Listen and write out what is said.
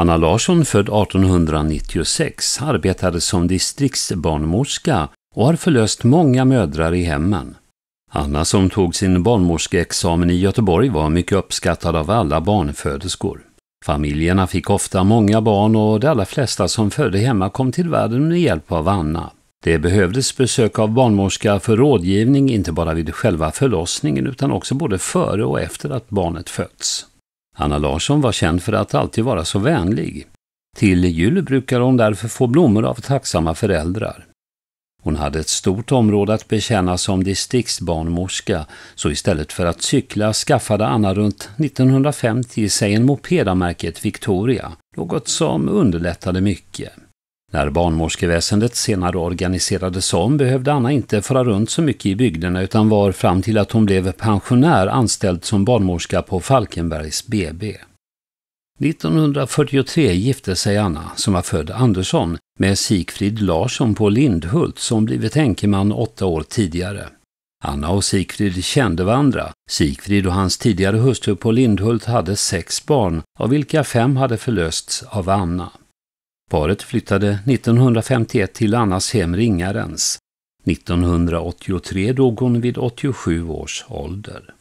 Anna Larsson, född 1896, arbetade som distriktsbarnmorska och har förlöst många mödrar i hemmen. Anna som tog sin barnmorskeexamen i Göteborg var mycket uppskattad av alla barnföderskor. Familjerna fick ofta många barn och de allra flesta som födde hemma kom till världen med hjälp av Anna. Det behövdes besök av barnmorska för rådgivning inte bara vid själva förlossningen utan också både före och efter att barnet fötts. Anna Larsson var känd för att alltid vara så vänlig. Till jul brukade hon därför få blommor av tacksamma föräldrar. Hon hade ett stort område att betjäna som distriktsbarnmorska, så istället för att cykla skaffade Anna runt 1950 sig en moped av märket Victoria, något som underlättade mycket. När barnmorskeväsendet senare organiserades om behövde Anna inte fara runt så mycket i bygderna utan var fram till att hon blev pensionär anställd som barnmorska på Falkenbergs BB. 1943 gifte sig Anna, som var född Andersson, med Sigfrid Larsson på Lindhult som blivit änkeman åtta år tidigare. Anna och Sigfrid kände varandra. Sigfrid och hans tidigare hustru på Lindhult hade sex barn, av vilka fem hade förlösts av Anna. Paret flyttade 1951 till Annas hem Ringarens. 1983 dog hon vid 87 års ålder.